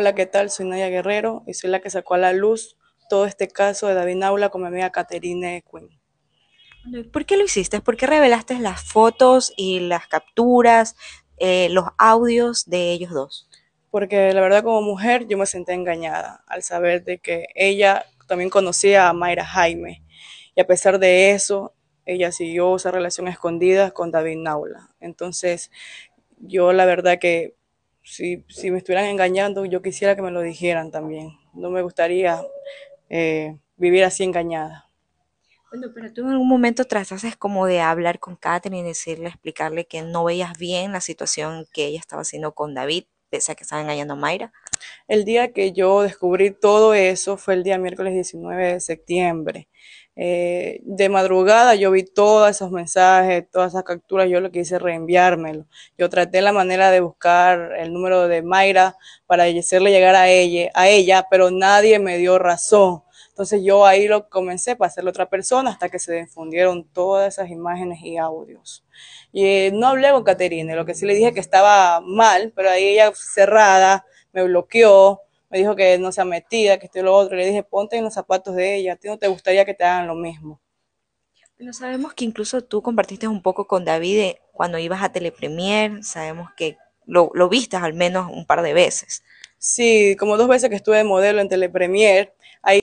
Hola, ¿qué tal? Soy Nadia Guerrero y soy la que sacó a la luz todo este caso de David Naula con mi amiga Caterine Quinn. ¿Por qué lo hiciste? ¿Por qué revelaste las fotos y las capturas, eh, los audios de ellos dos? Porque la verdad como mujer yo me senté engañada al saber de que ella también conocía a Mayra Jaime y a pesar de eso ella siguió esa relación escondida con David Naula. Entonces yo la verdad que si, si, me estuvieran engañando, yo quisiera que me lo dijeran también. No me gustaría eh, vivir así engañada. Bueno, pero tú en algún momento trataste como de hablar con Katherine y decirle, explicarle que no veías bien la situación que ella estaba haciendo con David, pese a que estaba engañando a Mayra. El día que yo descubrí todo eso fue el día miércoles 19 de septiembre. Eh, de madrugada yo vi todos esos mensajes, todas esas capturas, yo lo que hice reenviármelo. Yo traté la manera de buscar el número de Mayra para hacerle llegar a ella, a ella, pero nadie me dio razón. Entonces yo ahí lo comencé para hacerle otra persona hasta que se difundieron todas esas imágenes y audios. Y eh, no hablé con Caterine, lo que sí le dije que estaba mal, pero ahí ella cerrada, me bloqueó, me dijo que no sea metida, que esté lo otro. Le dije, ponte en los zapatos de ella, a ti no te gustaría que te hagan lo mismo. Pero sabemos que incluso tú compartiste un poco con David eh, cuando ibas a Telepremier, sabemos que lo, lo vistas al menos un par de veces. Sí, como dos veces que estuve de modelo en Telepremier,